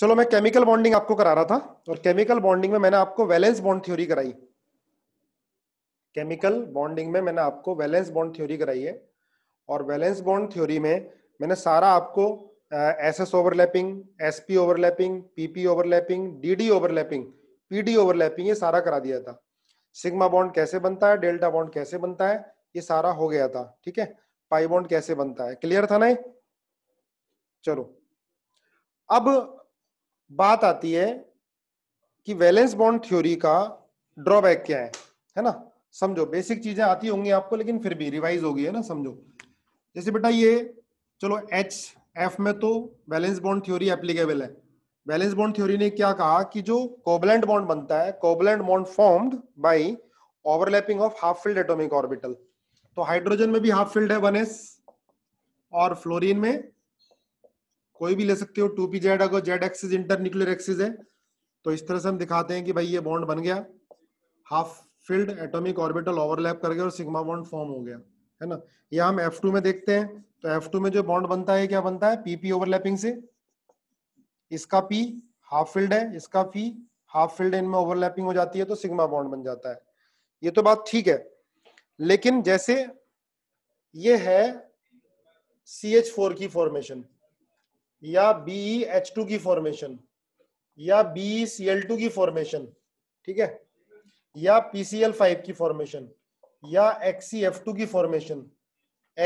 चलो मैं chemical bonding आपको करा रहा था और केमिकल बॉन्डिंग में मैंने आपको वैलेंस बॉन्ड थ्योरी कराई केमिकल बॉन्डिंग में मैंने आपको वैलेंस बॉन्ड थ्योरी कराई है और वैलेंस बॉन्ड थ्योरी में मैंने सारा आपको s s overlapping s p overlapping p p overlapping d d overlapping p d overlapping ये सारा करा दिया था सिग्मा बॉन्ड कैसे बनता है डेल्टा बॉन्ड कैसे बनता है ये सारा हो गया था ठीक है पाई बॉन्ड कैसे बनता है क्लियर था ना चलो अब बात आती है कि वैलेंस बॉन्ड थ्योरी का ड्रॉबैक क्या है है ना समझो बेसिक चीजें आती होंगी आपको लेकिन फिर भी रिवाइज होगी है ना समझो जैसे बेटा ये चलो एच एफ में तो बैलेंस बॉन्ड थ्योरी एप्लीकेबल है बैलेंस बॉन्ड थ्योरी ने क्या कहा कि जो कोबलैंड बॉन्ड बनता है covalent bond formed by overlapping of half filled atomic orbital तो हाइड्रोजन में भी हाफ फील्ड है 1s और फ्लोरीन में कोई भी ले सकते हो टू पी जेड अगर z axis inter nuclear axis है तो इस तरह से हम दिखाते हैं कि भाई ये बॉन्ड बन गया half filled atomic orbital overlap कर गया और सिग्मा बॉन्ड फॉर्म हो गया है ना ये हम F2 में देखते हैं तो F2 में जो बॉन्ड बनता है क्या बनता है पीपी ओवरलैपिंग से इसका P हाफ फील्ड है इसका P हाफ फील्ड इनमें ओवरलैपिंग हो जाती है तो सिग्मा बॉन्ड बन जाता है ये तो बात ठीक है लेकिन जैसे ये है सी एच फोर की फॉर्मेशन या बी एच टू की फॉर्मेशन या बी सी एल टू की फॉर्मेशन ठीक है या पीसीएल फाइव की फॉर्मेशन या एक्स एफ टू की फॉर्मेशन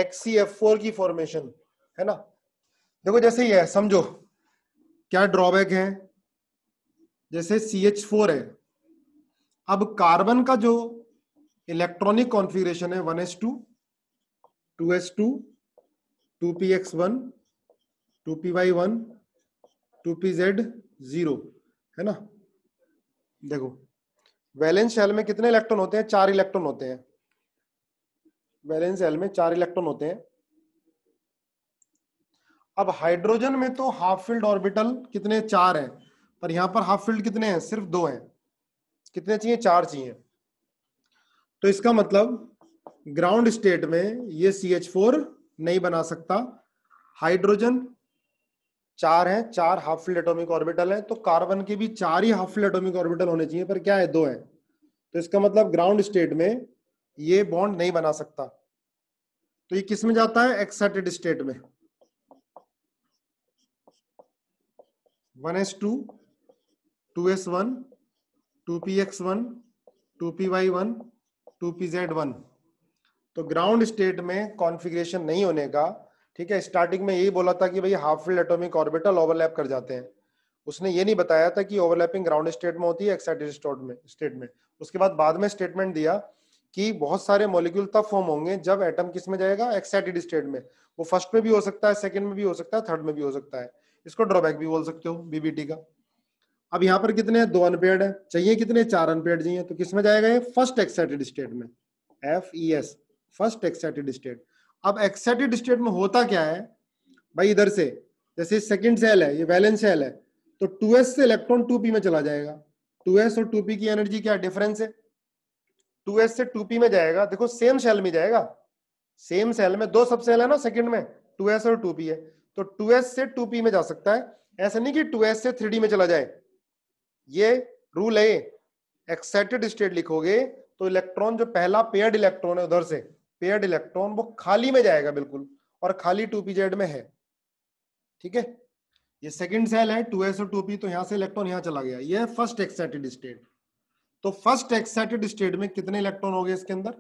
एक्सी एफ फोर की फॉर्मेशन है ना देखो जैसे ये है समझो क्या ड्रॉबैक है जैसे सी एच फोर है अब कार्बन का जो इलेक्ट्रॉनिक कॉन्फ़िगरेशन है one s two two s two two p x one two p y one two p z zero है ना देखो वैलेंस शेल में कितने इलेक्ट्रॉन होते हैं चार इलेक्ट्रॉन होते हैं वैलेंस शेल में चार इलेक्ट्रॉन होते हैं अब हाइड्रोजन में तो हाफ फील्ड ऑर्बिटल कितने चार हैं पर यहां पर हाफ फील्ड कितने हैं सिर्फ दो हैं कितने चाहिए चार चाहिए तो इसका मतलब ग्राउंड स्टेट में ये सी एच फोर नहीं बना सकता हाइड्रोजन चार हैं चार हाफ फिल एटोमिक ऑर्बिटल हैं तो कार्बन के भी चार ही हाफ फिल एटोमिक ऑर्बिटल होने चाहिए पर क्या है दो हैं तो इसका मतलब ग्राउंड स्टेट में ये बॉन्ड नहीं बना सकता तो ये किस में जाता है एक्साइटेड स्टेट में one s two two s one two p x one two p y one two p z one तो ग्राउंड स्टेट में कॉन्फ़िगरेशन नहीं होने का ठीक है स्टार्टिंग में यही बोला था कि भाई half filled atomic orbital overlap कर जाते हैं उसने ये नहीं बताया था कि ओवरलैपिंग ग्राउंड स्टेट में होती है एक्साइटेड स्टोट में स्टेट में उसके बाद बाद में स्टेटमेंट दिया कि बहुत सारे मॉलिक्यूल तब फॉर्म होंगे जब एटम किस में जाएगा एक्साइटेड स्टेट में वो फर्स्ट में भी हो सकता है सेकंड में भी हो सकता है थर्ड में भी हो सकता है इसको ड्रॉबैक भी बोल सकते हो बीबीटी का अब यहाँ पर कितने दो अनपेड है चाहिए कितने चार अनपेड चाहिए तो किस में जाएगा ये फर्स्ट एक्साइटेड स्टेट में F E S first excited state अब एक्साइटेड स्टेट में होता क्या है भाई इधर से जैसे सेकंड सेल है ये वैलेंस सेल है तो 2s से इलेक्ट्रॉन 2p में चला जाएगा 2s और 2p की एनर्जी क्या डिफरेंस है 2s से 2p में जाएगा देखो सेम सेल में जाएगा सेम सेल में दो सब सेल है ना सेकंड में 2s और 2p है तो 2s से 2p में जा सकता है ऐसा नहीं कि 2s से 3d में चला जाए ये रूल है एक्साइटेड स्टेट लिखोगे तो इलेक्ट्रॉन जो पहला पेयर्ड इलेक्ट्रॉन है उधर से पेयर्ड इलेक्ट्रॉन वो खाली में जाएगा बिल्कुल और खाली टू में है ठीक है ये सेकंड सेल है टू एस और टू पी तो यहां से इलेक्ट्रॉन यहां चला गया ये फर्स्ट एक्साइटेड स्टेट तो फर्स्ट एक्साइटेड स्टेट में कितने इलेक्ट्रॉन हो गए इसके अंदर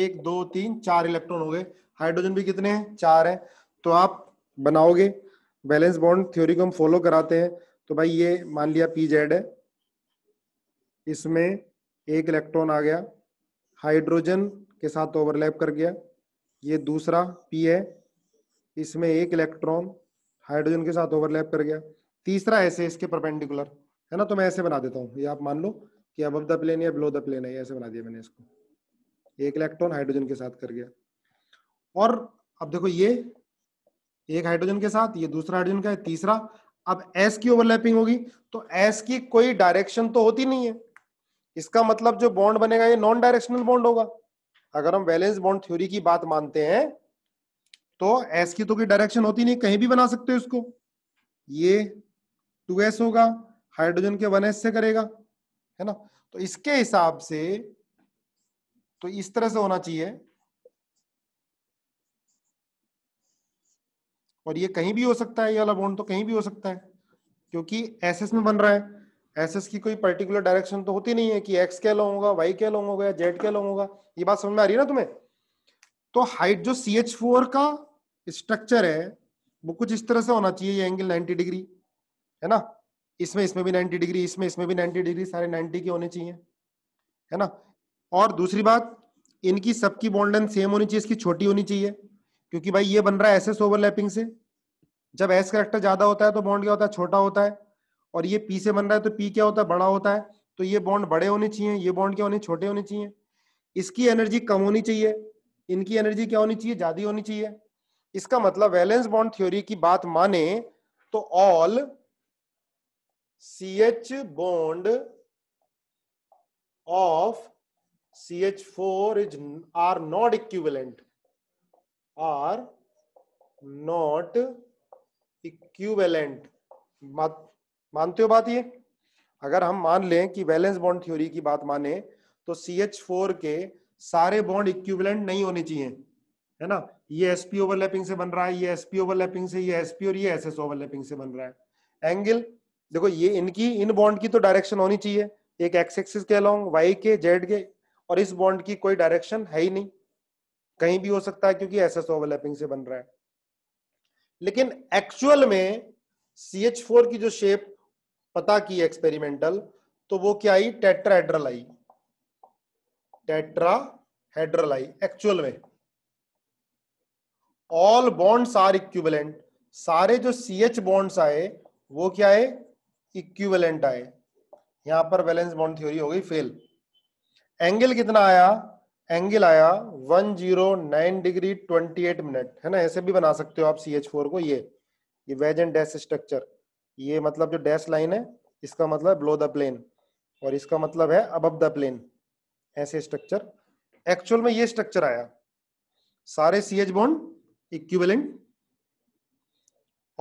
एक दो तीन चार इलेक्ट्रॉन हो गए हाइड्रोजन भी कितने हैं चार हैं तो आप बनाओगे बैलेंस बॉन्ड थ्योरी को हम फॉलो कराते हैं तो भाई ये मान लिया पी जेड है इसमें एक इलेक्ट्रॉन आ गया हाइड्रोजन के साथ ओवरलैप कर गया ये दूसरा पी है इसमें एक इलेक्ट्रॉन हाइड्रोजन के साथ ओवरलैप कर गया तीसरा ऐसे इसके परपेंडिकुलर है ना तो मैं ऐसे बना देता हूँ ये आप मान लो कि अब द प्लेन या बिलो द प्लेन है ऐसे बना दिया मैंने इसको एक इलेक्ट्रॉन हाइड्रोजन के साथ कर गया और अब देखो ये एक हाइड्रोजन के साथ ये दूसरा हाइड्रोजन का है तीसरा अब एस की ओवरलैपिंग होगी तो एस की कोई डायरेक्शन तो होती नहीं है इसका मतलब जो बॉन्ड बनेगा ये नॉन डायरेक्शनल बॉन्ड होगा अगर हम बैलेंस बॉन्ड थ्योरी की बात मानते हैं तो एस की तो कोई डायरेक्शन होती नहीं कहीं भी बना सकते हो इसको ये टू एस होगा हाइड्रोजन के वन एस से करेगा है ना तो इसके हिसाब से तो इस तरह से होना चाहिए और ये कहीं भी हो सकता है ये वाला बॉन्ड तो कहीं भी हो सकता है क्योंकि एस एस में बन रहा है एसएस की कोई पर्टिकुलर डायरेक्शन तो होती नहीं है कि एक्स क्या लॉन्ग होगा वाई क्या लॉन्ग होगा या जेड क्या लॉन्ग होगा ये बात समझ में आ रही है ना तुम्हें तो हाइट जो सी एच फोर का स्ट्रक्चर है वो कुछ इस तरह से होना चाहिए ये एंगल नाइनटी डिग्री है ना इसमें इसमें भी नाइनटी डिग्री इसमें इसमें भी नाइनटी डिग्री सारे नाइनटी के होने चाहिए है ना और दूसरी बात इनकी सबकी बॉन्ड सेम होनी चाहिए इसकी छोटी होनी चाहिए क्योंकि भाई ये बन रहा है एस ओवरलैपिंग से जब एस करेक्टर ज्यादा होता है तो बॉन्ड क्या होता है छोटा होता है और ये पी से बन रहा है तो पी क्या होता है बड़ा होता है तो ये बॉन्ड बड़े होने चाहिए ये बॉन्ड क्या होने छोटे होने चाहिए इसकी एनर्जी कम होनी चाहिए इनकी एनर्जी क्या होनी चाहिए ज्यादा होनी चाहिए इसका मतलब वैलेंस बॉन्ड थ्योरी की बात माने तो all C H bond of C H four is are not equivalent are not equivalent मानते हो बात ये अगर हम मान लें कि वैलेंस बॉन्ड थ्योरी की बात माने तो सी एच फोर के सारे बॉन्ड इक्विवेलेंट नहीं होने चाहिए है ना ये एसपी ओवरलैपिंग से बन रहा है ये एसपी ओवरलैपिंग से ये एसपी और ये एसएस ओवरलैपिंग से बन रहा है एंगल देखो ये इनकी इन बॉन्ड की तो डायरेक्शन होनी चाहिए एक एक्स एक्सिस के अलॉन्ग वाई के जेड के और इस बॉन्ड की कोई डायरेक्शन है ही नहीं कहीं भी हो सकता है क्योंकि एस एस ओवरलैपिंग से बन रहा है लेकिन एक्चुअल में सी एच फोर की जो शेप पता की एक्सपेरिमेंटल तो वो क्या आई टेट्राहेड्रल आई टेट्राहेड्रल आई एक्चुअल में ऑल बॉन्ड्स आर इक्विवेलेंट सारे जो सी एच बॉन्ड्स आए वो क्या है इक्विवेलेंट आए यहां पर वैलेंस बॉन्ड थ्योरी हो गई फेल एंगल कितना आया एंगल आया 109 डिग्री 28 मिनट है ना ऐसे भी बना सकते हो आप सी एच फोर को ये ये वेज एंड डेस्ट स्ट्रक्चर ये मतलब जो डैश लाइन है इसका मतलब बिलो द प्लेन और इसका मतलब है अब द प्लेन ऐसे स्ट्रक्चर एक्चुअल में ये स्ट्रक्चर आया सारे सी एच बॉन्ड इक्विवेलेंट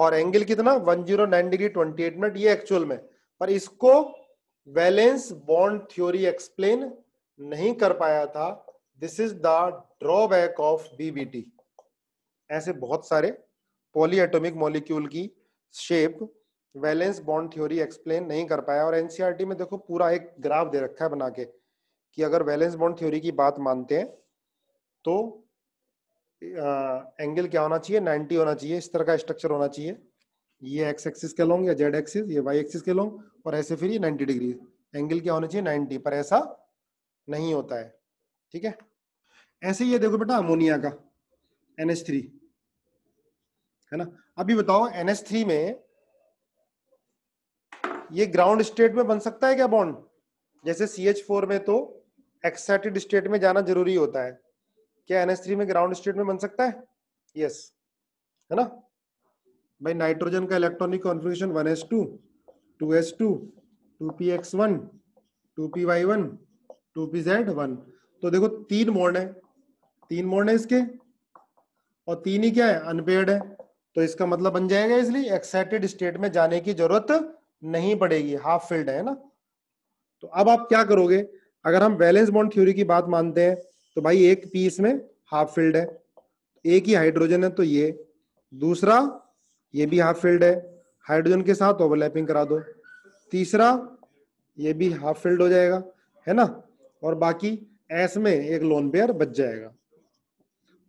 और एंगल कितना 109 डिग्री 28 मिनट ये एक्चुअल में पर इसको वैलेंस बॉन्ड थ्योरी एक्सप्लेन नहीं कर पाया था this is the drawback of VBT ऐसे बहुत सारे पॉलीएटॉमिक मॉलिक्यूल की shape valence bond theory explain नहीं कर पाया और एनसीईआरटी e में देखो पूरा एक ग्राफ दे रखा है बना के कि अगर वैलेंस बॉन्ड थ्योरी की बात मानते हैं तो एंगल क्या होना चाहिए नाइन्टी होना चाहिए इस तरह का स्ट्रक्चर होना चाहिए ये एक्स एक्सिस के लॉन्ग या जेड एक्सिस ये वाई एक्सिस के लॉन्ग और ऐसे फिर ये नाइन्टी डिग्री एंगल क्या होना चाहिए नाइनटी पर ऐसा नहीं होता है ठीक है ऐसे ये देखो बेटा अमोनिया का एन है ना अभी बताओ एन में ये ग्राउंड स्टेट में बन सकता है क्या बॉन्ड जैसे सी एच फोर में तो एक्साइटेड स्टेट में जाना जरूरी होता है क्या एन एस थ्री में ग्राउंड स्टेट में बन सकता है यस है ना भाई नाइट्रोजन का electronic one one s s two two two two two p p x y one two p z one तो देखो तीन मोड है तीन मोड है इसके और तीन ही क्या है अनपेड है तो इसका मतलब बन जाएगा इसलिए एक्साइटेड स्टेट में जाने की जरूरत नहीं पड़ेगी हाफ फिल्ड है ना तो अब आप क्या करोगे अगर हम बैलेंस बॉन्ड थ्योरी की बात मानते हैं तो भाई एक पीस में हाफ फिल्ड है एक ही हाइड्रोजन है तो ये दूसरा ये भी हाफ फिल्ड है हाइड्रोजन के साथ ओवरलैपिंग करा दो तीसरा ये भी हाफ फिल्ड हो जाएगा है ना और बाकी एस में एक लोन पेयर बच जाएगा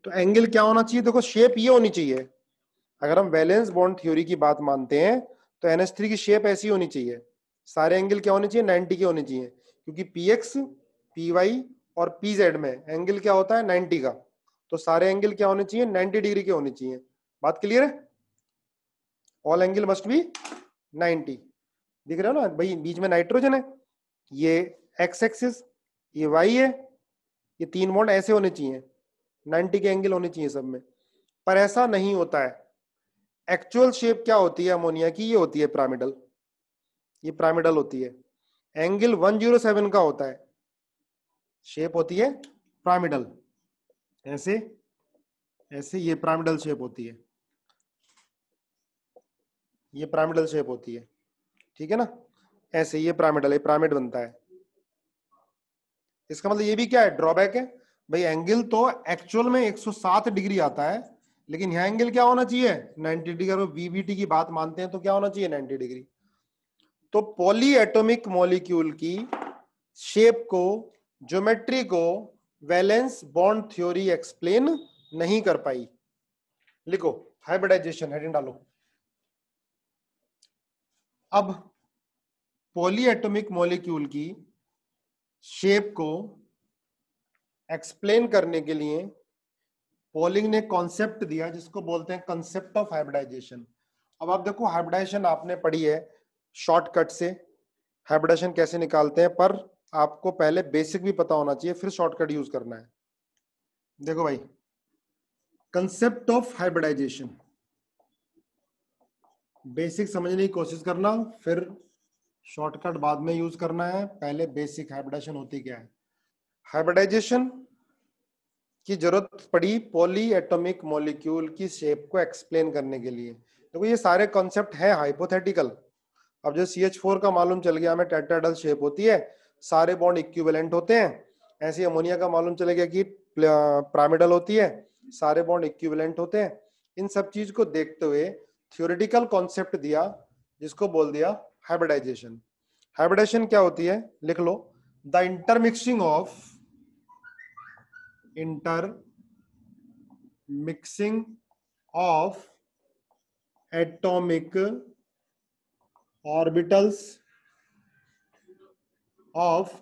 तो एंगल क्या होना चाहिए देखो शेप ये होनी चाहिए अगर हम बैलेंस बॉन्ड थ्योरी की बात मानते हैं तो एन की शेप ऐसी होनी चाहिए सारे एंगल क्या होने चाहिए नाइन्टी के होने चाहिए क्योंकि पी एक्स पी वाई और पी जेड में एंगल क्या होता है नाइन्टी का तो सारे एंगल क्या होने चाहिए नाइन्टी डिग्री के होने चाहिए बात क्लियर है ऑल एंगल मस्ट बी 90 दिख रहे हो ना भाई बीच में नाइट्रोजन है ये एक्स एक्सिस ये वाई है ये तीन मोड ऐसे होने चाहिए 90 के एंगल होने चाहिए सब में पर ऐसा नहीं होता है एक्चुअल शेप क्या होती है अमोनिया की ये होती है प्रामिडल ये प्रामिडल होती है एंगल 107 का होता है शेप होती है प्रामिडल ऐसे ऐसे ये प्रामिडल शेप होती है ये प्रामिडल शेप होती है ठीक है ना ऐसे ये प्रामिडल है प्रामिड बनता है इसका मतलब ये भी क्या है ड्रॉबैक है भाई एंगल तो एक्चुअल में 107 डिग्री आता है लेकिन यहाँ एंगल क्या होना चाहिए नाइनटी डिग्री अगर वीबीटी की बात मानते हैं तो क्या होना चाहिए नाइनटी डिग्री तो पॉली एटोमिक मॉलिक्यूल की शेप को ज्योमेट्री को वैलेंस बॉन्ड थ्योरी एक्सप्लेन नहीं कर पाई लिखो हाइब्रिडाइजेशन हेडिंग डालो अब पॉली एटोमिक मॉलिक्यूल की शेप को एक्सप्लेन करने के लिए पॉलिंग ने कॉन्सेप्ट दिया जिसको बोलते हैं कंसेप्ट ऑफ हाइब्रिडाइजेशन अब आप देखो हाइब्रिडाइजेशन आपने पढ़ी है शॉर्टकट से हाइब्रिडाइजेशन कैसे निकालते हैं पर आपको पहले बेसिक भी पता होना चाहिए फिर शॉर्टकट यूज करना है देखो भाई कंसेप्ट ऑफ हाइब्रिडाइजेशन बेसिक समझने की कोशिश करना फिर शॉर्टकट बाद में यूज करना है पहले बेसिक हाइब्रिडाइजेशन होती क्या है हाइब्रिडाइजेशन की जरूरत पड़ी पॉली एटोमिक मॉलिक्यूल की शेप को एक्सप्लेन करने के लिए देखो तो ये सारे कॉन्सेप्ट है हाइपोथेटिकल अब जो सी एच फोर का मालूम चल गया हमें टेट्राडल शेप होती है सारे बॉन्ड इक्विवेलेंट होते हैं ऐसे अमोनिया का मालूम चले गया कि प्रामिडल होती है सारे बॉन्ड इक्विवेलेंट होते हैं इन सब चीज को देखते हुए थियोरिटिकल कॉन्सेप्ट दिया जिसको बोल दिया हाइब्रिडाइजेशन हाइब्रिडाइजेशन क्या होती है लिख लो the intermixing of inter mixing of atomic orbitals of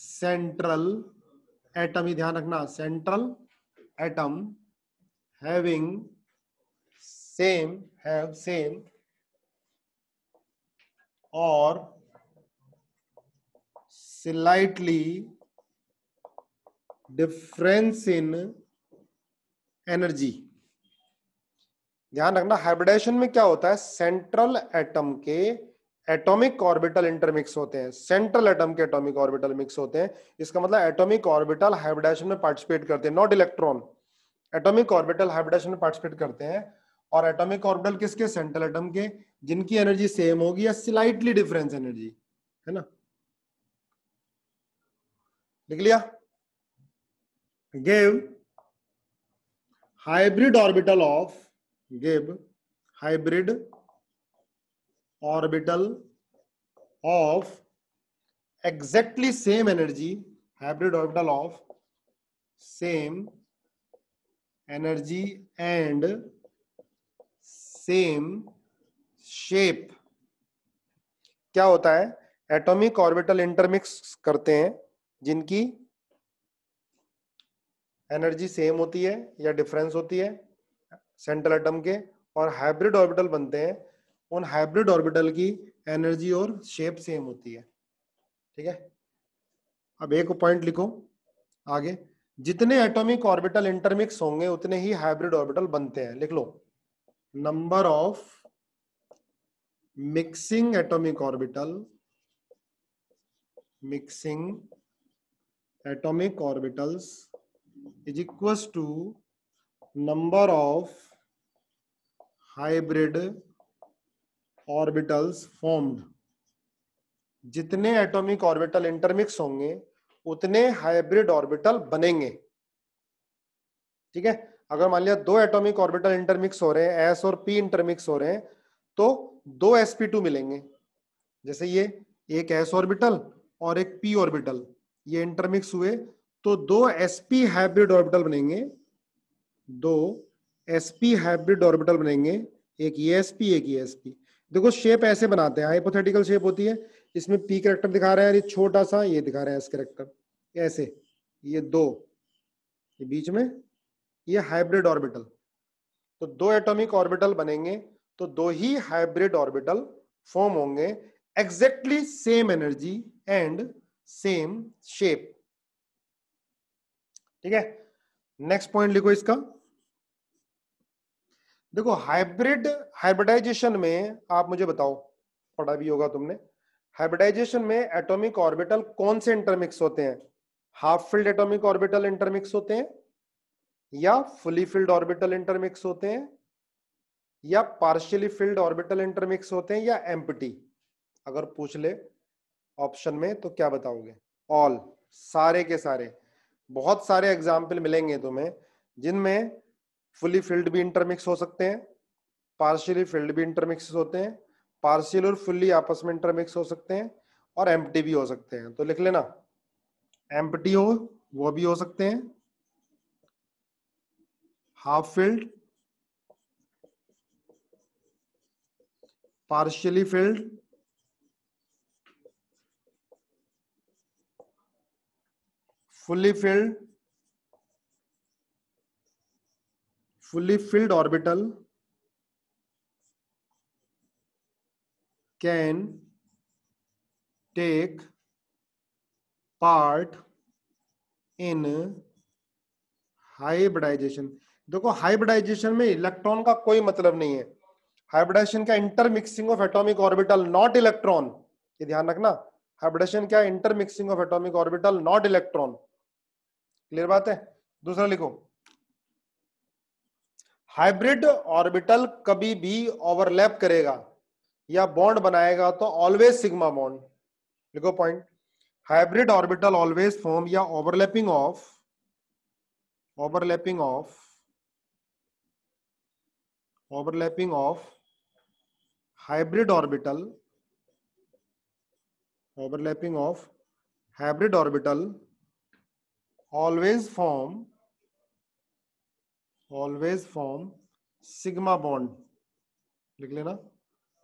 central atom ही ध्यान रखना central atom having same have same और स्लाइटली डिफरेंस इन एनर्जी ध्यान रखना हाइब्रिडाइजेशन में क्या होता है सेंट्रल एटम के एटॉमिक ऑर्बिटल इंटरमिक्स होते हैं सेंट्रल एटम के एटॉमिक ऑर्बिटल मिक्स होते हैं इसका मतलब एटॉमिक ऑर्बिटल हाइब्रिडाइजेशन में पार्टिसिपेट करते हैं not electron atomic orbital hybridization में पार्टिसिपेट करते हैं और एटॉमिक ऑर्बिटल किसके सेंट्रल एटम के जिनकी एनर्जी सेम होगी या स्लाइटली डिफरेंस एनर्जी है ना लिख लिया give hybrid orbital of give hybrid orbital of exactly same energy hybrid orbital of same energy and same shape क्या होता है एटॉमिक ऑर्बिटल इंटरमिक्स करते हैं जिनकी एनर्जी सेम होती है या डिफरेंस होती है सेंट्रल एटम के और हाइब्रिड ऑर्बिटल बनते हैं उन हाइब्रिड ऑर्बिटल की एनर्जी और शेप सेम होती है ठीक है अब एक पॉइंट लिखो आगे जितने एटॉमिक ऑर्बिटल इंटरमिक्स होंगे उतने ही हाइब्रिड ऑर्बिटल बनते हैं लिख लो number of mixing atomic orbital mixing atomic orbitals is equals to number of hybrid orbitals formed जितने एटॉमिक ऑर्बिटल इंटरमिक्स होंगे उतने हाइब्रिड ऑर्बिटल बनेंगे ठीक है अगर मान लिया दो एटॉमिक ऑर्बिटल इंटरमिक्स हो रहे हैं एस और पी इंटरमिक्स हो रहे हैं तो दो sp2 मिलेंगे जैसे ये एक एस ऑर्बिटल और एक पी ऑर्बिटल ये इंटरमिक्स हुए तो दो एसपी हाइब्रिड ऑर्बिटल बनेंगे दो एसपी हाइब्रिड ऑर्बिटल बनेंगे एक ईएसपी e एक ईएसपी e देखो शेप ऐसे बनाते हैं हाइपोथेटिकल शेप होती है इसमें पी करेक्टर दिखा रहे हैं ये छोटा सा ये दिखा रहे हैं एस करेक्टर ऐसे ये दो ये बीच में ये हाइब्रिड ऑर्बिटल तो दो एटॉमिक ऑर्बिटल बनेंगे तो दो ही हाइब्रिड ऑर्बिटल फॉर्म होंगे exactly same energy and same shape ठीक है नेक्स्ट पॉइंट लिखो इसका देखो हाइब्रिड हाइब्रिडाइजेशन में आप मुझे बताओ पढ़ा भी होगा तुमने हाइब्रिडाइजेशन में एटॉमिक ऑर्बिटल कौन से इंटरमिक्स होते हैं half filled atomic orbital intermix होते हैं या फुली फिल्ड ऑर्बिटल इंटरमिक्स होते हैं या पार्शियली फिल्ड ऑर्बिटल इंटरमिक्स होते हैं या एम्पटी अगर पूछ ले ऑप्शन में तो क्या बताओगे ऑल सारे के सारे बहुत सारे एग्जाम्पल मिलेंगे तुम्हें जिनमें फुली फिल्ड भी इंटरमिक्स हो सकते हैं पार्शियली फिल्ड भी इंटरमिक्स होते हैं पार्शियल और फुल्ली आपस में इंटरमिक्स हो सकते हैं और एम भी हो सकते हैं तो लिख लेना एम हो वो भी हो सकते हैं half filled partially filled fully filled fully filled orbital can take part in hybridization देखो हाइब्रिडाइजेशन में इलेक्ट्रॉन का कोई मतलब नहीं है हाइब्रिडाइजेशन क्या intermixing of atomic orbital not electron ये ध्यान रखना हाइब्रिडाइजेशन क्या intermixing of atomic orbital not electron clear बात है दूसरा लिखो हाइब्रिड ऑर्बिटल कभी भी ओवरलैप करेगा या बॉन्ड बनाएगा तो ऑलवेज सिग्मा बॉन्ड लिखो point hybrid orbital always form या overlapping of overlapping of overlapping of hybrid orbital overlapping of hybrid orbital always form always form sigma bond लिख लेना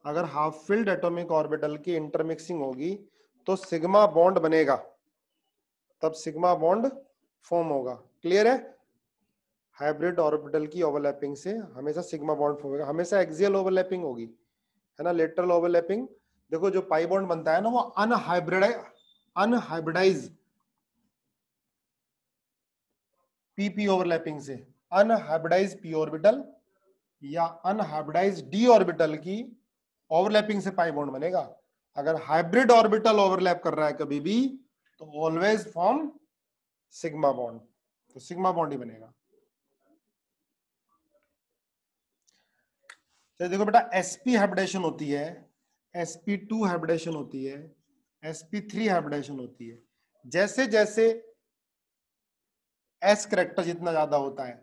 अगर हाफ फिल्ड एटॉमिक ऑर्बिटल की intermixing होगी तो sigma bond बनेगा तब सिग्मा बॉन्ड फॉर्म होगा क्लियर है हाइब्रिड ऑर्बिटल की ओवरलैपिंग से हमेशा सिग्मा बॉन्ड फॉर्म होगा हमेशा एक्सियल ओवरलैपिंग होगी है ना लेटरल ओवरलैपिंग देखो जो पाई बॉन्ड बनता है ना वो अनहाइब्रिड अनहाइब्रिडाइज पीपी ओवरलैपिंग से अनहाइब्रिडाइज पी ऑर्बिटल या अनहाइब्रिडाइज डी ऑर्बिटल की ओवरलैपिंग से पाई बॉन्ड बनेगा अगर हाइब्रिड ऑर्बिटल ओवरलैप कर रहा है कभी भी तो ऑलवेज फॉर्म सिग्मा बॉन्ड तो सिग्मा बॉन्ड ही बनेगा चलिए देखो बेटा एसपी हाइब्रिडेशन होती है एसपी टू हाइब्रिडेशन होती है एसपी थ्री हाइब्रिडेशन होती है जैसे जैसे एस करेक्टर जितना ज्यादा होता है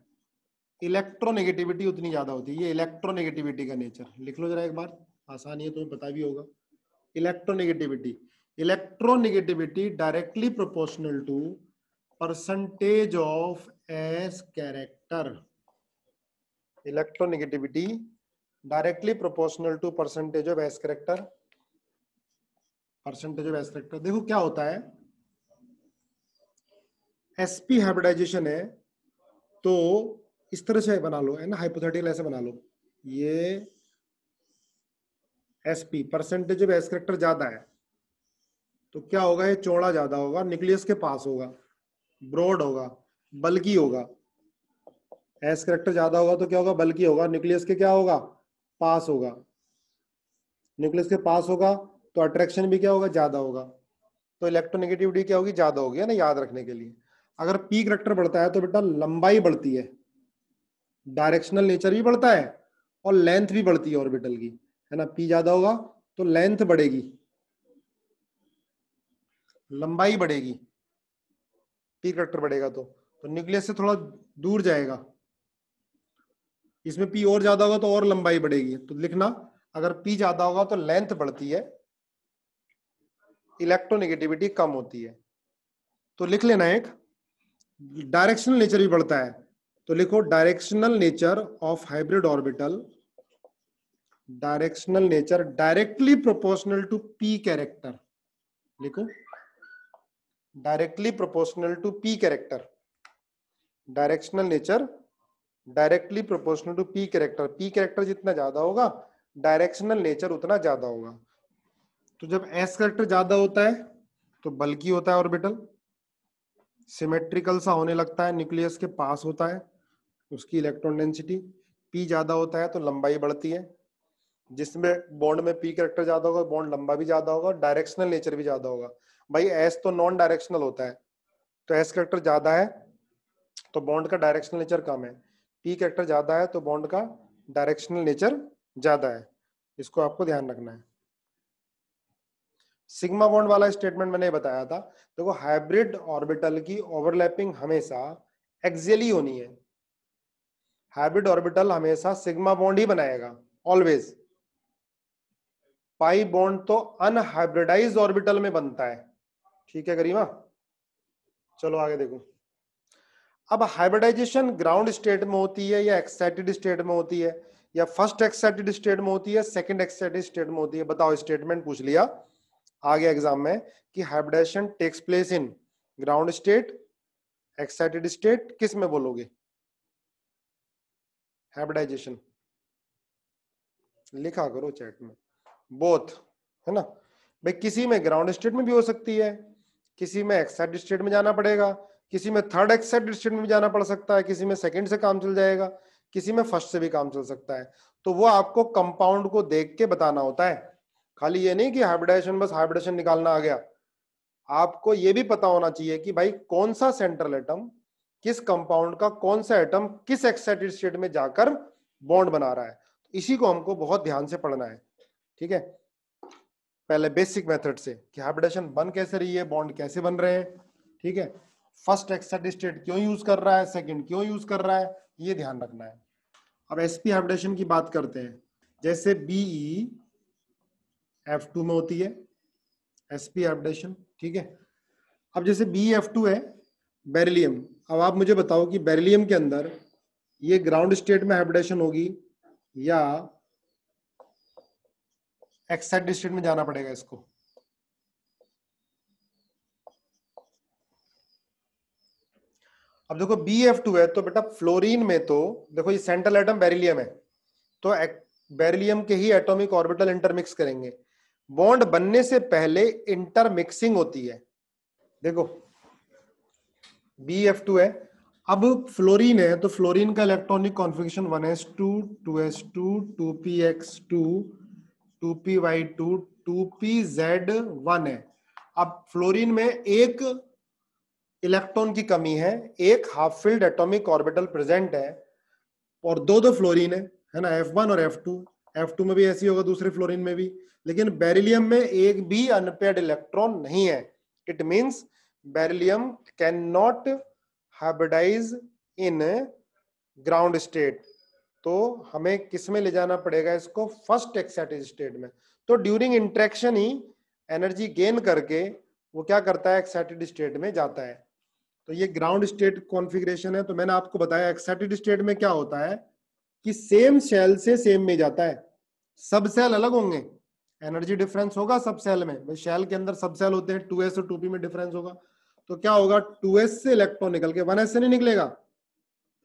इलेक्ट्रोनेगेटिविटी उतनी ज्यादा होती है ये इलेक्ट्रोनेगेटिविटी का नेचर लिख लो जरा एक बार आसानी है तुम्हें पता भी होगा electronegativity electronegativity directly proportional to percentage of s character electronegativity directly proportional to percentage of s character percentage of s character देखो क्या होता है एसपी हाइब्रिडाइजेशन है तो इस तरह से बना लो है ना हाइपोथेटिकल ऐसे बना लो ये sp percentage of s character ज्यादा है तो क्या होगा ये चौड़ा ज्यादा होगा न्यूक्लियस के पास होगा ब्रॉड होगा बल्कि होगा एस करेक्टर ज्यादा होगा तो क्या होगा बल्कि होगा न्यूक्लियस के क्या होगा पास होगा न्यूक्लियस के पास होगा तो अट्रैक्शन भी क्या होगा ज्यादा होगा तो इलेक्ट्रोनेगेटिविटी क्या होगी ज्यादा होगी है ना याद रखने के लिए अगर पी करेक्टर बढ़ता है तो बेटा लंबाई बढ़ती है डायरेक्शनल नेचर भी बढ़ता है और लेंथ भी बढ़ती है ऑर्बिटल की है ना पी ज्यादा होगा तो लेंथ बढ़ेगी लंबाई बढ़ेगी पी करेक्टर बढ़ेगा तो तो न्यूक्लियस से थोड़ा दूर जाएगा इसमें पी और ज्यादा होगा तो और लंबाई बढ़ेगी तो लिखना अगर पी ज्यादा होगा तो लेंथ बढ़ती है इलेक्ट्रोनेगेटिविटी कम होती है तो लिख लेना एक डायरेक्शनल नेचर भी बढ़ता है तो लिखो directional nature of hybrid orbital directional nature directly proportional to p character लिखो directly proportional to p character directional nature directly proportional to p character p character जितना ज्यादा होगा डायरेक्शनल नेचर उतना ज्यादा होगा तो जब एस कैरेक्टर ज्यादा होता है तो बल्कि होता है ऑर्बिटल सिमेट्रिकल सा होने लगता है न्यूक्लियस के पास होता है उसकी इलेक्ट्रॉन डेंसिटी पी ज्यादा होता है तो लंबाई बढ़ती है जिसमें बॉन्ड में पी करेक्टर ज्यादा होगा बॉन्ड लंबा भी ज्यादा होगा डायरेक्शनल नेचर भी ज्यादा होगा भाई एस तो नॉन डायरेक्शनल होता है तो एस करेक्टर ज्यादा है तो बॉन्ड का डायरेक्शनल नेचर कम है पी करेक्टर ज्यादा है तो बॉन्ड का डायरेक्शनल नेचर ज्यादा है इसको आपको ध्यान रखना है सिग्मा बॉन्ड वाला स्टेटमेंट मैंने बताया था देखो हाइब्रिड ऑर्बिटल की ओवरलैपिंग हमेशा एक्सियली होनी है हाइब्रिड ऑर्बिटल हमेशा सिग्मा बॉन्ड ही बनाएगा ऑलवेज पाई बॉन्ड तो अनहाइब्रिडाइज ऑर्बिटल में बनता है ठीक है गरिमा चलो आगे देखो अब हाइब्रिडाइजेशन ग्राउंड स्टेट में होती है या एक्साइटेड स्टेट में होती है या फर्स्ट एक्साइटेड स्टेट में होती है सेकंड एक्साइटेड स्टेट में होती है बताओ स्टेटमेंट पूछ लिया आ गया एग्जाम में कि hybridization takes place in ground state excited state किस में बोलोगे हाइब्रिडाइजेशन लिखा करो चैट में बोथ है ना भाई किसी में ग्राउंड स्टेट में भी हो सकती है किसी में एक्साइटेड स्टेट में जाना पड़ेगा किसी में थर्ड एक्साइटेड स्टेट में भी जाना पड़ सकता है किसी में सेकंड से काम चल जाएगा किसी में फर्स्ट से भी काम चल सकता है तो वो आपको कंपाउंड को देख के बताना होता है खाली ये नहीं कि हाइब्रिडाइजेशन बस हाइब्रिडाइजेशन निकालना आ गया आपको ये भी पता होना चाहिए कि भाई कौन सा सेंट्रल एटम किस कंपाउंड का कौन सा एटम किस एक्साइटेड स्टेट में जाकर बॉन्ड बना रहा है तो इसी को हमको बहुत ध्यान से पढ़ना है ठीक है पहले बेसिक मेथड से कि हाइब्रिडेशन बन कैसे रही है बॉन्ड कैसे बन रहे हैं ठीक है फर्स्ट एक्साइटेड स्टेट क्यों यूज कर रहा है सेकेंड क्यों यूज कर रहा है ये ध्यान रखना है अब एसपी हाइब्रिडेशन की बात करते हैं जैसे बीई एफ टू में होती है एस पी डेशन ठीक है अब जैसे बी एफ टू है बेरिलियम अब आप मुझे बताओ कि बेरिलियम के अंदर ये ग्राउंड स्टेट में हाइब्रिडेशन होगी या एक्साइड स्टेट में जाना पड़ेगा इसको अब देखो बी एफ टू है तो बेटा फ्लोरीन में तो देखो ये सेंट्रल एटम बेरिलियम है तो बेरिलियम के ही एटॉमिक ऑर्बिटल इंटरमिक्स करेंगे बॉन्ड बनने से पहले इंटरमिक्सिंग होती है देखो बी एफ टू है अब फ्लोरीन है तो फ्लोरीन का electronic configuration 1s2 2s2 2px2 2py2 2pz1 है अब फ्लोरीन में एक इलेक्ट्रॉन की कमी है एक half filled atomic orbital present है और दो दो फ्लोरीन है है ना F1 और F2 एफ टू में भी ऐसी होगा दूसरे फ्लोरिन में भी लेकिन बेरिलियम में एक भी अनपेड इलेक्ट्रॉन नहीं है it means beryllium can not hybridize in ground state तो हमें किस में ले जाना पड़ेगा इसको फर्स्ट एक्साइटेड स्टेट में तो ड्यूरिंग इंट्रेक्शन ही एनर्जी गेन करके वो क्या करता है एक्साइटेड स्टेट में जाता है तो ये ग्राउंड स्टेट कॉन्फ़िगरेशन है तो मैंने आपको बताया एक्साइटेड स्टेट में क्या होता है कि सेम सेल से सेम में जाता है सब सेल अलग होंगे एनर्जी डिफरेंस होगा सब सेल में भाई शेल के अंदर सब सेल होते हैं टू एस और टू पी में डिफरेंस होगा तो क्या होगा टू एस से इलेक्ट्रॉन निकल के वन एस से नहीं निकलेगा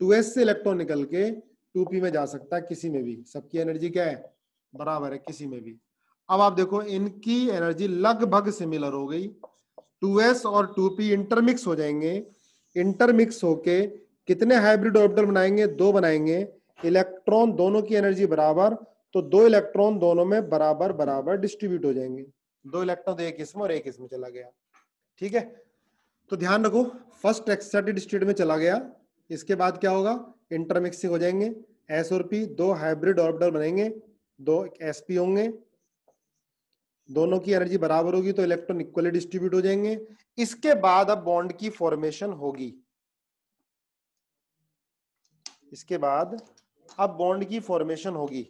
टू एस से इलेक्ट्रॉन निकल के टू पी में जा सकता है किसी में भी सबकी एनर्जी क्या है बराबर है किसी में भी अब आप देखो इनकी एनर्जी लगभग सिमिलर हो गई 2s और 2p इंटरमिक्स हो जाएंगे इंटरमिक्स होके कितने हाइब्रिड ऑर्बिटल बनाएंगे दो बनाएंगे इलेक्ट्रॉन दोनों की एनर्जी बराबर तो दो इलेक्ट्रॉन दोनों में बराबर बराबर डिस्ट्रीब्यूट हो जाएंगे दो इलेक्ट्रॉन तो एक इसमें और एक इसमें चला गया ठीक है तो ध्यान रखो फर्स्ट एक्साइटेड स्टेट में चला गया इसके बाद क्या होगा इंटरमिक्सिंग हो जाएंगे एस और पी दो हाइब्रिड ऑर्बिटल बनेंगे दो एस पी होंगे दोनों की एनर्जी बराबर होगी तो इलेक्ट्रॉन इक्वली डिस्ट्रीब्यूट हो जाएंगे इसके बाद अब बॉन्ड की फॉर्मेशन होगी इसके बाद अब बॉन्ड की फॉर्मेशन होगी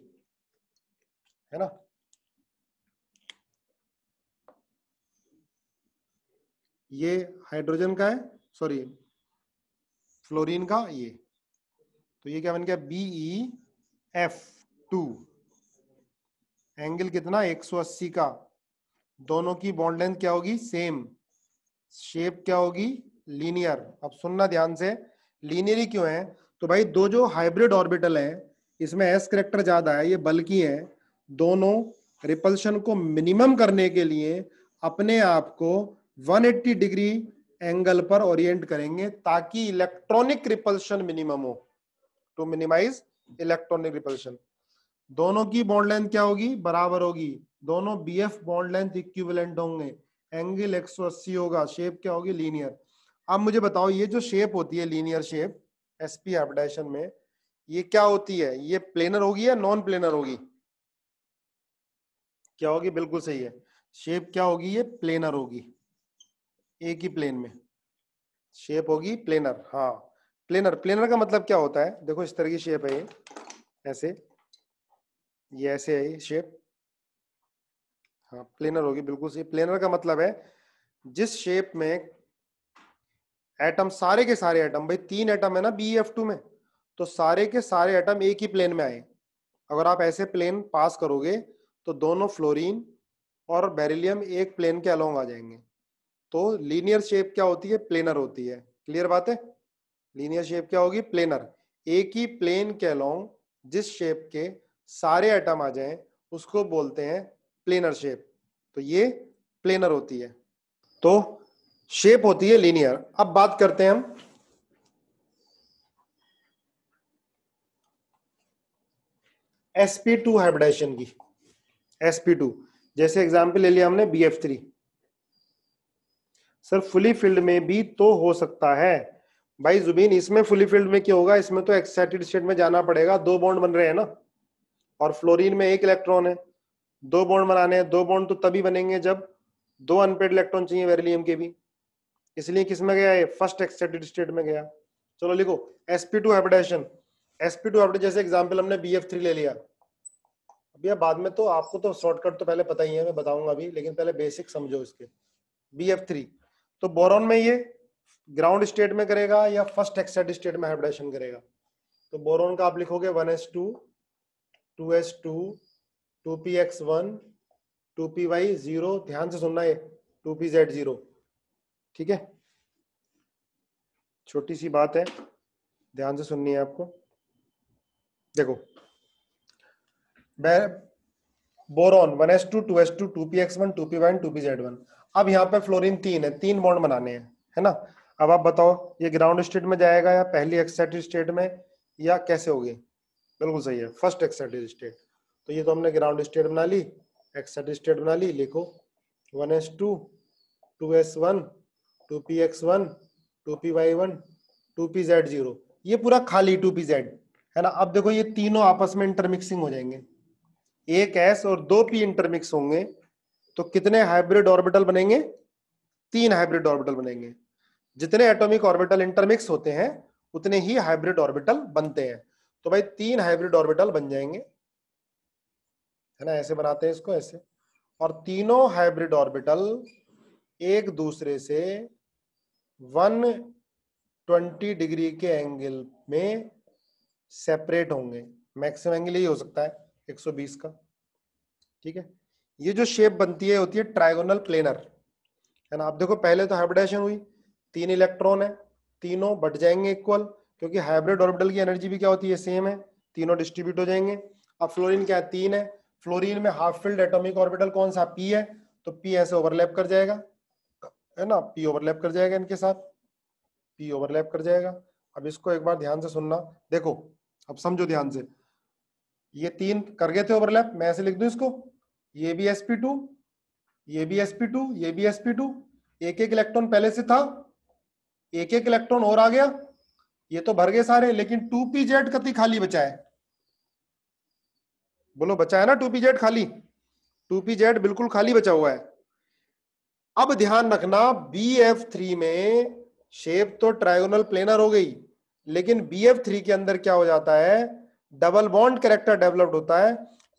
है ना ये हाइड्रोजन का है सॉरी फ्लोरीन का ये तो ये क्या बन गया बीई एफ टू एंगल कितना 180 का दोनों की बॉन्ड लेंथ क्या होगी सेम शेप क्या होगी लीनियर अब सुनना ध्यान से लीनियर ही क्यों है तो भाई दो जो हाइब्रिड ऑर्बिटल हैं इसमें एस करेक्टर ज्यादा है ये बल्कि है दोनों रिपल्शन को मिनिमम करने के लिए अपने आप को 180 डिग्री एंगल पर ओरिएंट करेंगे ताकि इलेक्ट्रॉनिक रिपल्शन मिनिमम हो टू मिनिमाइज इलेक्ट्रॉनिक रिपल्शन दोनों की बॉन्ड लेंथ क्या होगी बराबर होगी दोनों B F bond length equivalent होंगे एंगल 180 होगा शेप क्या होगी लीनियर अब मुझे बताओ ये जो शेप होती है linear shape sp p hybridization में ये क्या होती है ये प्लेनर होगी या नॉन प्लेनर होगी क्या होगी बिल्कुल सही है शेप क्या होगी ये प्लेनर होगी एक ही प्लेन में शेप होगी प्लेनर हाँ प्लेनर प्लेनर का मतलब क्या होता है देखो इस तरह की शेप है ये ऐसे ये ऐसे है ये शेप हाँ प्लेनर होगी बिल्कुल सही प्लेनर का मतलब है जिस शेप में एटम सारे के सारे एटम भाई तीन एटम है ना बी एफ टू में तो सारे के सारे एटम एक ही प्लेन में आए अगर आप ऐसे प्लेन पास करोगे तो दोनों फ्लोरीन और बेरिलियम एक प्लेन के अलोंग आ जाएंगे तो लीनियर शेप क्या होती है प्लेनर होती है क्लियर बात है लीनियर शेप क्या होगी प्लेनर एक ही प्लेन के अलोंग जिस शेप के सारे एटम आ जाएं उसको बोलते हैं प्लेनर शेप तो ये प्लेनर होती है तो शेप होती है लीनियर अब बात करते हैं हम sp2 हाइब्रिडाइजेशन की sp2 जैसे एग्जांपल ले लिया हमने bf3 सर फुली फील्ड में भी तो हो सकता है भाई जुबीन इसमें फुली फील्ड में क्या होगा इसमें तो एक्साइटेड स्टेट में जाना पड़ेगा दो बॉन्ड बन रहे हैं ना और फ्लोरीन में एक इलेक्ट्रॉन है दो बॉन्ड बनाने हैं दो बॉन्ड तो तभी बनेंगे जब दो अनपेड इलेक्ट्रॉन चाहिए वेरिलियम के भी इसलिए किस में गया ये फर्स्ट एक्सेप्टेड स्टेट में गया चलो लिखो sp two hybridization sp two hybrid जैसे एग्जांपल हमने बी एफ थ्री ले लिया भैया बाद में तो आपको तो शॉर्टकट तो पहले पता ही है मैं बताऊंगा अभी लेकिन पहले बेसिक समझो इसके बी एफ थ्री तो बोरॉन में ये ग्राउंड स्टेट में करेगा या फर्स्ट एक्सेड स्टेट में हाइब्रिडेशन करेगा तो बोरॉन का आप लिखोगे one s two two s two two p x one two p y zero ध्यान से सुनना है टू पी जेड जीरो ठीक है छोटी सी बात है ध्यान से सुननी है आपको देखो boron one s two two s two two p x one two p one two p z one अब यहाँ पे फ्लोरीन तीन है तीन बॉन्ड बनाने हैं है ना अब आप बताओ ये ग्राउंड स्टेट में जाएगा या पहली एक्साइटेड स्टेट में या कैसे होगी बिल्कुल सही है फर्स्ट एक्साइटेड स्टेट तो ये तो हमने ग्राउंड स्टेट बना ली एक्साइटेड स्टेट बना ली लिखो one s two two s one two p x one two p y one two p z zero ये पूरा खाली टू पी जेड है ना अब देखो ये तीनों आपस में इंटरमिक्सिंग हो जाएंगे एक एस और दो पी इंटरमिक्स होंगे तो कितने हाइब्रिड ऑर्बिटल बनेंगे तीन हाइब्रिड ऑर्बिटल बनेंगे जितने एटॉमिक ऑर्बिटल इंटरमिक्स होते हैं उतने ही हाइब्रिड ऑर्बिटल बनते हैं तो भाई तीन हाइब्रिड ऑर्बिटल बन जाएंगे है ना ऐसे बनाते हैं इसको ऐसे और तीनों हाइब्रिड ऑर्बिटल एक दूसरे से 120 डिग्री के एंगल में सेपरेट होंगे मैक्सिमम एंगल यही हो सकता है 120 का ठीक है ये जो शेप बनती है होती है ट्राइगोनल प्लेनर है ना आप देखो पहले तो हाइब्रिडेशन हुई तीन इलेक्ट्रॉन है तीनों बट जाएंगे इक्वल क्योंकि हाइब्रिड ऑर्बिटल की एनर्जी भी क्या होती है सेम है तीनों डिस्ट्रीब्यूट हो जाएंगे अब फ्लोरीन क्या है तीन है फ्लोरीन में हाफ फिल्ड एटॉमिक ऑर्बिटल कौन सा पी है तो पी ऐसे ओवरलैप कर जाएगा है ना पी ओवरलैप कर जाएगा इनके साथ पी ओवरलैप कर जाएगा अब इसको एक बार ध्यान से सुनना देखो अब समझो ध्यान से ये तीन कर गए थे ओवरलैप मैं ऐसे लिख दू इसको ये भी एस पी टू ये भी एस पी टू ये भी एस पी टू एक एक इलेक्ट्रॉन पहले से था एक एक इलेक्ट्रॉन और आ गया ये तो भर गए सारे लेकिन टू पी जेड कति खाली बचा है बोलो बचा है ना टू पी जेड खाली टू पी जेड बिल्कुल खाली बचा हुआ है अब ध्यान रखना बी एफ थ्री में शेप तो ट्रायोनल प्लेनर हो गई लेकिन बी एफ थ्री के अंदर क्या हो जाता है डबल बॉन्ड करेक्टर डेवलप्ड होता है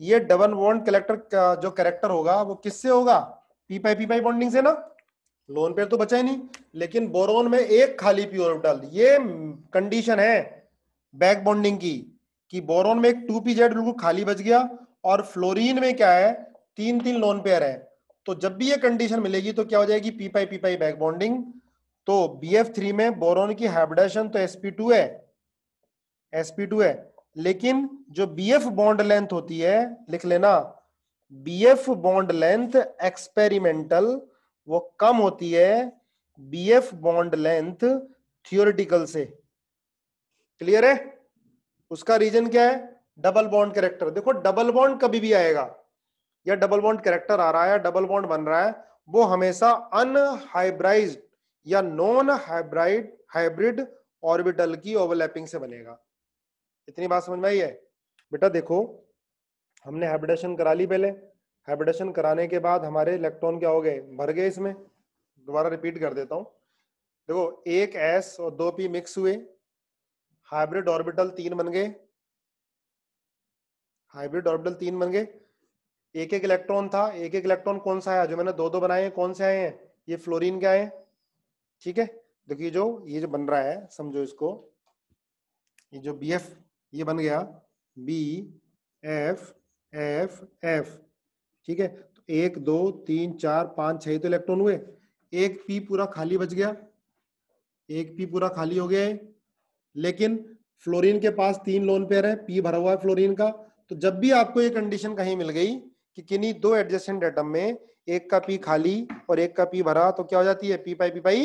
ये डबल बॉन्ड कलेक्टर जो करेक्टर होगा वो किससे होगा p pi p pi bonding से ना लोन पेयर तो बचा ही नहीं लेकिन बोरोन में एक खाली पी ऑर्बिटल ये कंडीशन है बैक बॉन्डिंग की कि बोरोन में एक टू पी जेड बिल्कुल खाली बच गया और फ्लोरीन में क्या है तीन तीन लोन पेयर है तो जब भी ये कंडीशन मिलेगी तो क्या हो जाएगी p pi p pi back bonding तो बी एफ थ्री में बोरोन की हाइब्रिडेशन तो एसपी टू है एसपी टू है लेकिन जो बी एफ बॉन्ड लेंथ होती है लिख लेना B F bond length experimental वो कम होती है B F bond length theoretical से क्लियर है उसका रीजन क्या है डबल बॉन्ड कैरेक्टर देखो डबल बॉन्ड कभी भी आएगा या डबल बॉन्ड कैरेक्टर आ रहा है डबल बॉन्ड बन रहा है वो हमेशा अनहाइब्राइज या नॉन हाइब्राइड हाइब्रिड ऑर्बिटल की ओवरलैपिंग से बनेगा इतनी बात समझ में आई है बेटा देखो हमने हाइब्रिडेशन करा ली पहले हाइब्रिडेशन कराने के बाद हमारे इलेक्ट्रॉन क्या हो गए भर गए इसमें दोबारा रिपीट कर देता हूँ देखो एक एस और दो पी मिक्स हुए हाइब्रिड ऑर्बिटल तीन बन गए हाइब्रिड ऑर्बिटल तीन बन गए एक एक इलेक्ट्रॉन था एक एक इलेक्ट्रॉन कौन सा आया जो मैंने दो दो बनाए हैं कौन से आए हैं ये फ्लोरीन के आए हैं ठीक है देखिए जो ये जो बन रहा है समझो इसको ये जो बी एफ ये बन गया बी एफ एफ एफ ठीक है तो एक दो तीन चार पांच छह तो इलेक्ट्रॉन हुए एक पी पूरा खाली बच गया एक पी पूरा खाली हो गया है लेकिन फ्लोरीन के पास तीन लोन पेयर है पी भरा हुआ है फ्लोरीन का तो जब भी आपको ये कंडीशन कहीं मिल गई कि किन्हीं दो एडजेसेंट एटम में एक का पी खाली और एक का पी भरा तो क्या हो जाती है p pi p pi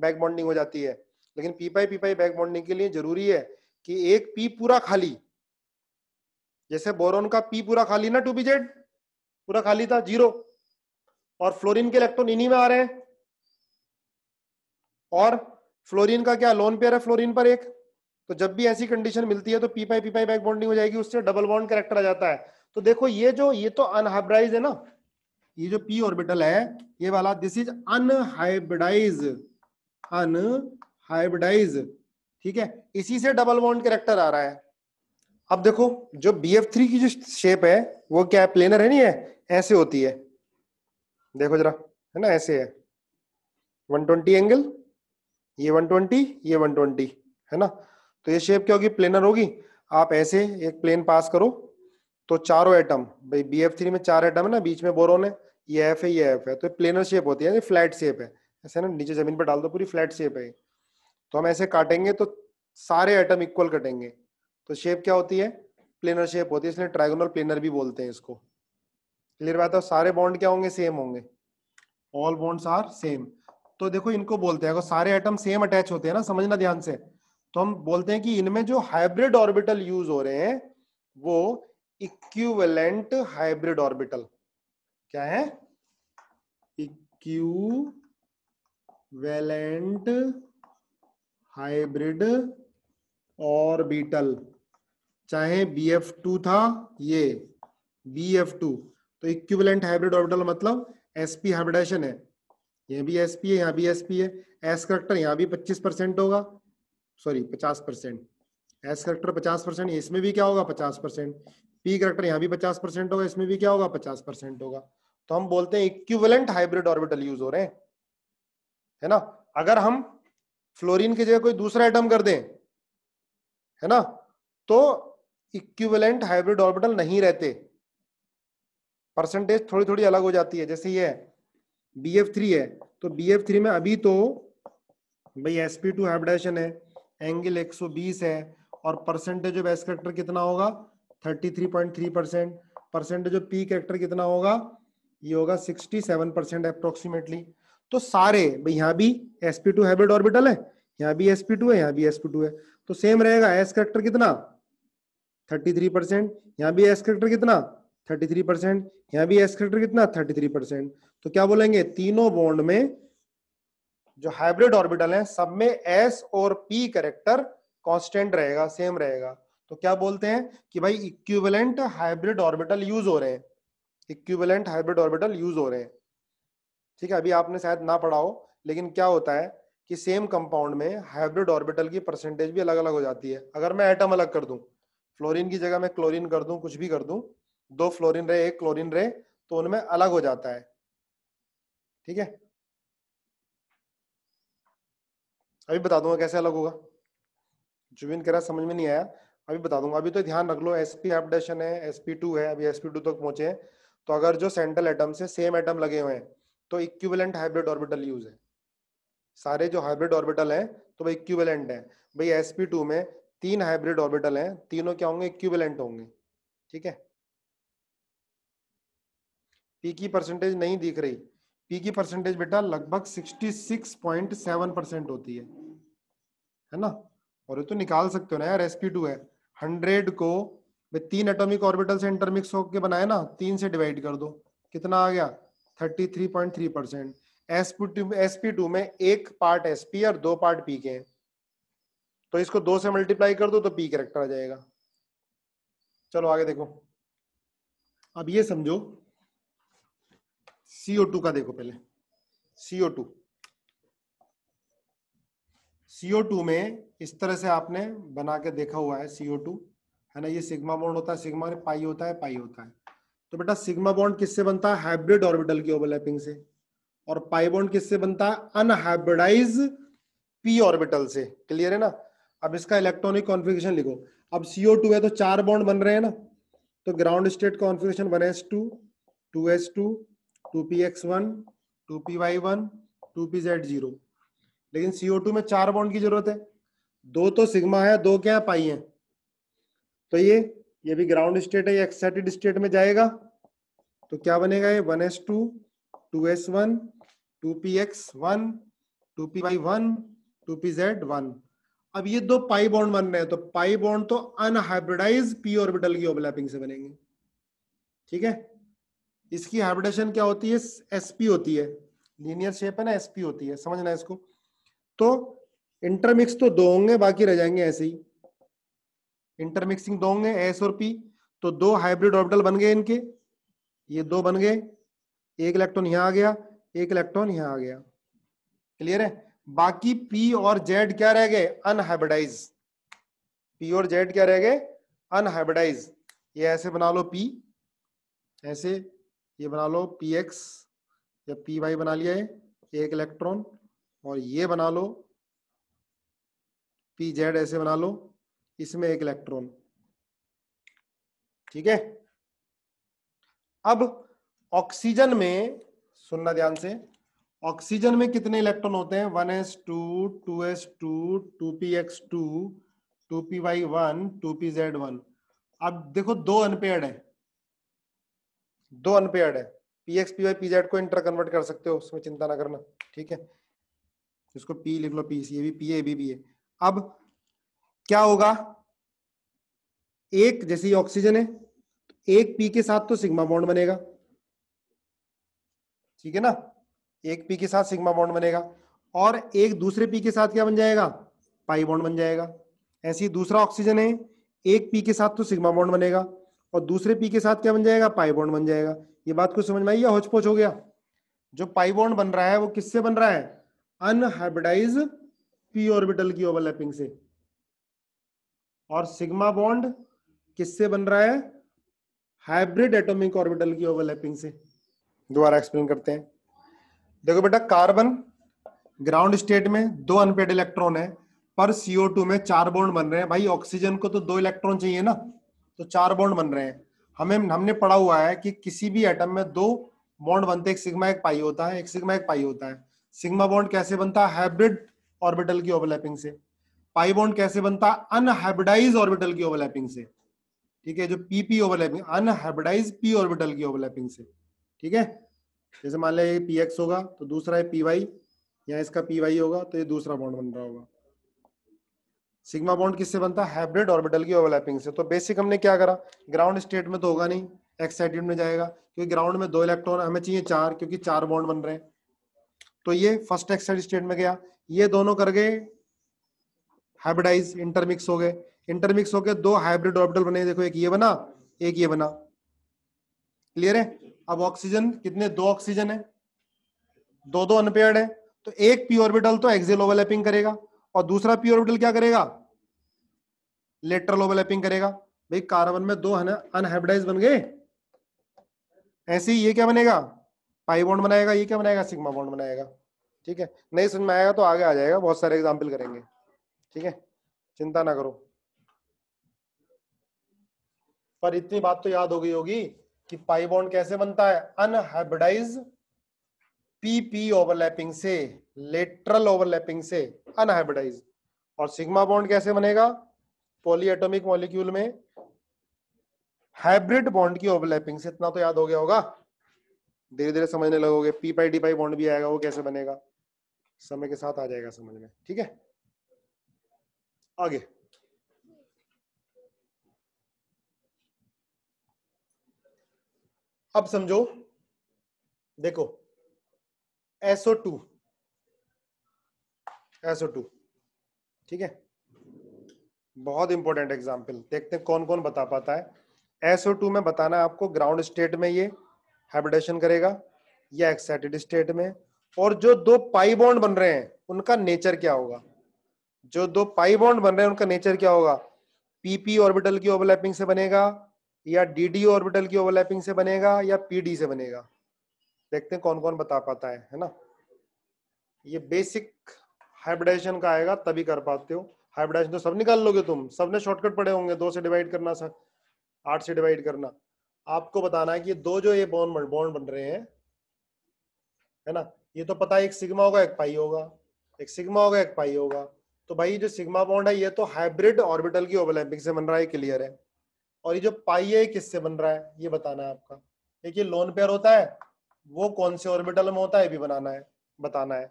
back bonding हो जाती है लेकिन p pi p pi back bonding के लिए जरूरी है कि एक पी पूरा खाली जैसे बोरोन का पी पूरा खाली ना टू बी जेड पूरा खाली था जीरो और फ्लोरीन के इलेक्ट्रॉन इन्हीं में आ रहे हैं और फ्लोरीन का क्या लोन पेयर है फ्लोरीन पर एक तो जब भी ऐसी कंडीशन मिलती है तो p pi p pi back bonding हो जाएगी उससे डबल बॉन्ड कैरेक्टर आ जाता है तो देखो ये जो ये तो अनहाइब्राइज है ना ये जो पी ऑर्बिटल है ये वाला दिस इज अनहाइब्राइज अनहाइब्राइज ठीक है इसी से डबल बॉन्ड करेक्टर आ रहा है अब देखो जो बी एफ थ्री की जो शेप है वो क्या है प्लेनर है नहीं है ऐसे होती है देखो जरा है ना ऐसे है 120 एंगल ये 120 ये 120 है ना तो ये शेप क्या होगी प्लेनर होगी आप ऐसे एक प्लेन पास करो तो चारों एटम भाई बी एफ थ्री में चार एटम है ना बीच में बोरोन है ये एफ है ये एफ है तो प्लेनर शेप होती है फ्लैट शेप है ऐसे ना नीचे जमीन पर डाल दो पूरी फ्लैट शेप है तो हम ऐसे काटेंगे तो सारे एटम इक्वल कटेंगे तो शेप क्या होती है प्लेनर शेप होती है इसलिए ट्राइगोनल प्लेनर भी बोलते हैं इसको क्लियर बात है सारे बॉन्ड क्या होंगे सेम होंगे ऑल बॉन्ड्स आर सेम तो देखो इनको बोलते हैं अगर सारे आइटम सेम अटैच होते हैं ना समझना ध्यान से तो हम बोलते हैं कि इनमें जो हाइब्रिड ऑर्बिटल यूज हो रहे हैं वो इक्विवेलेंट हाइब्रिड ऑर्बिटल क्या है इक्विवेलेंट हाइब्रिड ऑर्बिटल चाहे बी एफ टू था ये बी एफ टू तो इक्विवेलेंट हाइब्रिड ऑर्बिटल मतलब एसपी हाइब्रिडेशन है ये भी एसपी है यहां भी एसपी है एस करेक्टर यहां भी 25 परसेंट होगा sorry 50 percent s character 50 percent इसमें भी क्या होगा 50 परसेंट पी करेक्टर यहाँ भी पचास परसेंट होगा इसमें भी क्या होगा पचास परसेंट होगा तो हम बोलते हैं इक्विवेलेंट हाइब्रिड ऑर्बिटल यूज हो रहे हैं है ना अगर हम फ्लोरीन की जगह कोई दूसरा आइटम कर दें है ना तो इक्विवेलेंट हाइब्रिड ऑर्बिटल नहीं रहते परसेंटेज थोड़ी थोड़ी अलग हो जाती है जैसे ये बी एफ थ्री है तो बी एफ थ्री में अभी तो भाई एस पी टू हाइब्रिडेशन है एंगल 120 है और परसेंटेज ऑफ एस करेक्टर कितना होगा 33.3 percent percentage of p character कितना होगा ये होगा 67 परसेंट अप्रोक्सीमेटली तो सारे यहाँ भी एस टू हैबिट ऑर्बिटल है यहाँ भी एस टू है यहाँ भी एस टू है तो सेम रहेगा एस करेक्टर कितना 33 परसेंट यहाँ भी एस करेक्टर कितना 33 परसेंट यहाँ भी एस करेक्टर कितना 33 परसेंट तो क्या बोलेंगे तीनों बॉन्ड में जो हाइब्रिड ऑर्बिटल है सब में एस और पी करेक्टर कॉन्स्टेंट रहेगा सेम रहेगा तो क्या बोलते हैं कि भाई इक्विवेलेंट हाइब्रिड ऑर्बिटल यूज हो रहे हैं इक्विवेलेंट हाइब्रिड ऑर्बिटल यूज हो रहे हैं ठीक है अभी आपने शायद ना पढ़ा हो लेकिन क्या होता है कि सेम कंपाउंड में हाइब्रिड ऑर्बिटल की परसेंटेज भी अलग अलग हो जाती है अगर मैं एटम अलग कर दूं फ्लोरीन की जगह मैं क्लोरीन कर दूं कुछ भी कर दूं दो फ्लोरीन रहे एक क्लोरीन रहे तो उनमें अलग हो जाता है ठीक है अभी बता दूंगा कैसे अलग होगा जुबिन कह रहा समझ में नहीं आया अभी बता दूंगा अभी तो ध्यान रख लो एस पी अपडेशन है एस पी टू है अभी एस पी टू तक पहुंचे हैं तो अगर जो सेंट्रल एटम से सेम एटम लगे हुए हैं तो इक्विवेलेंट हाइब्रिड ऑर्बिटल यूज है सारे जो हाइब्रिड ऑर्बिटल हैं तो वो इक्विवेलेंट है भाई एस पी टू में तीन हाइब्रिड ऑर्बिटल हैं तीनों क्या होंगे इक्विवेलेंट होंगे ठीक है पी की परसेंटेज नहीं दिख रही पी की परसेंटेज बेटा लगभग सेवन परसेंट होती है है ना और ये तो निकाल सकते हो ना यार एसपी टू है हंड्रेड को तीन एटॉमिक ऑर्बिटल से इंटरमिक्स होकर बनाए ना तीन से डिवाइड कर दो कितना आ गया thirty three point three percent sp two में एक पार्ट एसपी और दो पार्ट पी के हैं तो इसको दो से मल्टीप्लाई कर दो तो पी करेक्टर आ जाएगा चलो आगे देखो अब ये समझो सीओ टू का देखो पहले सीओ टू सीओ टू में इस तरह से आपने बना के देखा हुआ है सीओ टू है ना ये सिग्मा बॉन्ड होता है सिग्मा पाई होता है पाई होता है तो बेटा सिग्मा बॉन्ड किससे बनता है हाइब्रिड ऑर्बिटल की ओवरलैपिंग से और पाई बॉन्ड किससे बनता है अनहाइब्रिडाइज पी ऑर्बिटल से क्लियर है ना अब इसका इलेक्ट्रॉनिक कॉन्फ़िगरेशन लिखो अब सीओ टू है तो चार बॉन्ड बन रहे हैं ना तो ground state configuration one s two two s two two p x one two p y one two p z zero लेकिन सीओ टू में चार बॉन्ड की जरूरत है दो तो सिग्मा है दो क्या है पाई है तो ये ये भी ग्राउंड स्टेट है ये एक्साइटेड स्टेट में जाएगा तो क्या बनेगा ये one s two two s one two p x one two p y one two p z one अब ये दो पाई बॉन्ड बन रहे हैं तो पाई बॉन्ड तो अनहाइब्रिडाइज पी ऑर्बिटल की ओवरलैपिंग से बनेंगे ठीक है इसकी हाइब्रिडेशन क्या होती है एसपी होती है लीनियर शेप है ना एसपी होती है समझना इसको तो इंटरमिक्स तो दो होंगे बाकी रह जाएंगे ऐसे ही इंटरमिक्सिंग दो होंगे एस और पी तो दो हाइब्रिड ऑर्बिटल बन गए इनके ये दो बन गए एक इलेक्ट्रॉन यहां आ गया एक इलेक्ट्रॉन यहां आ गया क्लियर है बाकी पी और जेड क्या रह गए अनहाइब्रिडाइज पी और जेड क्या रह गए अनहाइब्रिडाइज ये ऐसे बना लो पी ऐसे ये बना लो पी एक्स या पी वाई बना लिया है एक इलेक्ट्रॉन और ये बना लो पी जेड ऐसे बना लो इसमें एक इलेक्ट्रॉन ठीक है अब ऑक्सीजन में सुनना ध्यान से ऑक्सीजन में कितने इलेक्ट्रॉन होते हैं one s two two s two two p x two two p y one two p z one अब देखो दो अनपेयर्ड है दो अनपेयर्ड है p x p y p z को इंटर कन्वर्ट कर सकते हो उसमें चिंता ना करना ठीक है इसको पी लिख लो P C A B P A B B A अब क्या होगा एक जैसे ये ऑक्सीजन है तो एक पी के साथ तो सिग्मा बॉन्ड बनेगा ठीक है ना एक पी के साथ सिग्मा बॉन्ड बनेगा और एक दूसरे पी के साथ क्या बन जाएगा पाई बॉन्ड बन जाएगा ऐसी दूसरा ऑक्सीजन है एक पी के साथ तो सिग्मा बॉन्ड बनेगा और दूसरे पी के साथ क्या बन जाएगा पाई बॉन्ड बन जाएगा ये बात कुछ समझ में आई या होचपोच हो गया जो पाई बॉन्ड बन रहा है वो किससे बन रहा है अनहाइब्रिडाइज्ड पी ऑर्बिटल की ओवरलैपिंग से और सिग्मा बॉन्ड किससे बन रहा है हाइब्रिड एटॉमिक ऑर्बिटल की ओवरलैपिंग से दोबारा एक्सप्लेन करते हैं देखो बेटा कार्बन ग्राउंड स्टेट में दो अनपेड इलेक्ट्रॉन है पर सीओ टू में चार बॉन्ड बन रहे हैं भाई ऑक्सीजन को तो दो इलेक्ट्रॉन चाहिए ना तो चार बॉन्ड बन रहे हैं हमें हमने पढ़ा हुआ है कि किसी भी एटम में दो बॉन्ड बनते एक सिग्मा एक पाई होता है एक सिग्मा एक पाई होता है सिग्मा बॉन्ड कैसे बनता है हाइब्रिड ऑर्बिटल की ओवरलैपिंग से पाई बॉन्ड कैसे बनता अनहाइब्रिडाइज ऑर्बिटल की ओवरलैपिंग से ठीक है जो p p overlapping unhybridized p orbital की ओवरलैपिंग से ठीक है जैसे मान लिया ये पी एक्स होगा तो दूसरा है पी वाई या इसका पी वाई होगा तो ये दूसरा बॉन्ड बन रहा होगा सिग्मा बॉन्ड किससे बनता है हाइब्रिड ऑर्बिटल की ओवरलैपिंग से तो बेसिक हमने क्या करा ग्राउंड स्टेट में तो होगा नहीं एक्साइटेड में जाएगा क्योंकि ग्राउंड में दो इलेक्ट्रॉन हमें चाहिए चार क्योंकि चार बॉन्ड बन रहे हैं तो ये फर्स्ट एक्साइड स्टेट में गया ये दोनों कर गए हाइब्रिडाइज इंटरमिक्स हो गए इंटरमिक्स हो गए दो हाइब्रिड ऑर्बिटल बने देखो एक ये बना एक ये बना क्लियर है अब ऑक्सीजन कितने दो ऑक्सीजन है दो दो अनपेयर्ड है तो एक पी ऑर्बिटल तो एक्सिल ओवरलैपिंग करेगा और दूसरा पी ऑर्बिटल क्या करेगा लेटरल ओवरलैपिंग करेगा भाई कार्बन में दो अनहाइब्रिडाइज बन गए ऐसे ही ये क्या बनेगा पाई बॉन्ड बनाएगा ये क्या बनाएगा सिग्मा बॉन्ड बनाएगा ठीक है नहीं समझ में आएगा तो आगे आ जाएगा बहुत सारे एग्जाम्पल करेंगे ठीक है चिंता ना करो पर इतनी बात तो याद हो गई होगी कि पाई बॉन्ड कैसे बनता है अनहाइब्रिडाइज पीपी ओवरलैपिंग से लेटरल ओवरलैपिंग से अनहाइब्रिडाइज और सिग्मा बॉन्ड कैसे बनेगा पॉलीएटॉमिक मॉलिक्यूल में हाइब्रिड बॉन्ड की ओवरलैपिंग से इतना तो याद हो गया होगा धीरे धीरे समझने लगोगे p pi d pi bond भी आएगा वो कैसे बनेगा समय के साथ आ जाएगा समझ में ठीक है आगे अब समझो देखो एसओ टू एसओ टू ठीक है बहुत इंपॉर्टेंट एग्जाम्पल देखते हैं कौन कौन बता पाता है एसओ टू में बताना है आपको ग्राउंड स्टेट में ये हाइब्रिडेशन करेगा या एक्साइटेड स्टेट में और जो दो पाई बॉन्ड बन रहे हैं उनका नेचर क्या होगा जो दो पाई बॉन्ड बन रहे हैं उनका नेचर क्या होगा पीपी ऑर्बिटल की ओवरलैपिंग से बनेगा या डीडी ऑर्बिटल की ओवरलैपिंग से बनेगा या पीडी से बनेगा देखते हैं कौन कौन बता पाता है है ना ये बेसिक हाइब्रिडाइजेशन का आएगा तभी कर पाते हो हाइब्रिडाइजेशन तो सब निकाल लोगे तुम सबने शॉर्टकट पड़े होंगे दो से डिवाइड करना सर आठ से डिवाइड करना आपको बताना है कि दो जो ये बॉन्ड बॉन्ड बन रहे हैं है ना ये तो पता है एक सिग्मा होगा एक पाई होगा एक सिग्मा होगा एक पाई होगा तो भाई जो सिग्मा बॉन्ड है ये तो हाइब्रिड ऑर्बिटल की ओवरलैपिंग से बन रहा है क्लियर है और ये जो पाई है किससे बन रहा है ये बताना है आपका एक ये लोन पेयर होता है वो कौन से ऑर्बिटल में होता है भी बनाना है बताना है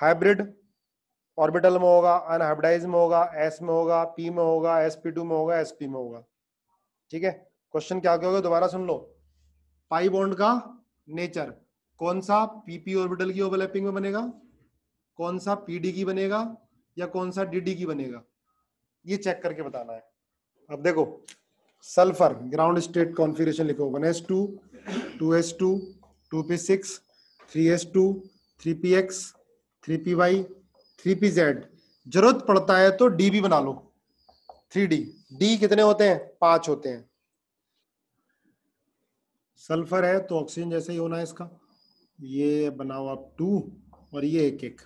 हाइब्रिड ऑर्बिटल में होगा अनहाइब्रिडाइज में होगा एस में होगा पी में होगा एस पी टू में होगा एस पी में होगा ठीक है क्वेश्चन क्या क्या होगा दोबारा सुन लो पाई बॉन्ड का नेचर कौन सा पीपी ऑर्बिटल की ओवरलैपिंग में बनेगा कौन सा पीडी की बनेगा या कौन सा डीडी की बनेगा ये चेक करके बताना है अब देखो सल्फर ग्राउंड स्टेट कॉन्फ़िगरेशन लिखो one s two two s two two p six three s two three p x three p y three p z जरूरत पड़ता है तो डी भी बना लो थ्री डी डी कितने होते हैं पांच होते हैं सल्फर है तो ऑक्सीजन जैसे ही होना है इसका ये बनाओ आप टू और ये एक एक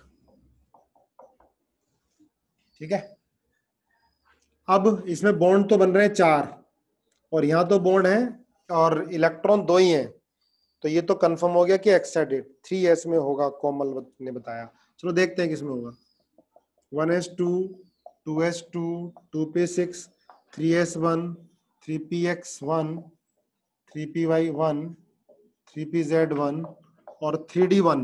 ठीक है अब इसमें बॉन्ड तो बन रहे हैं चार और यहाँ तो बॉन्ड है और इलेक्ट्रॉन दो ही हैं तो ये तो कंफर्म हो गया कि एक्साइडेड थ्री एस में होगा कोमल ने बताया चलो देखते हैं किसमें होगा one s two two s two two p six three s one three p x one three p y one three p z one और थ्री डी वन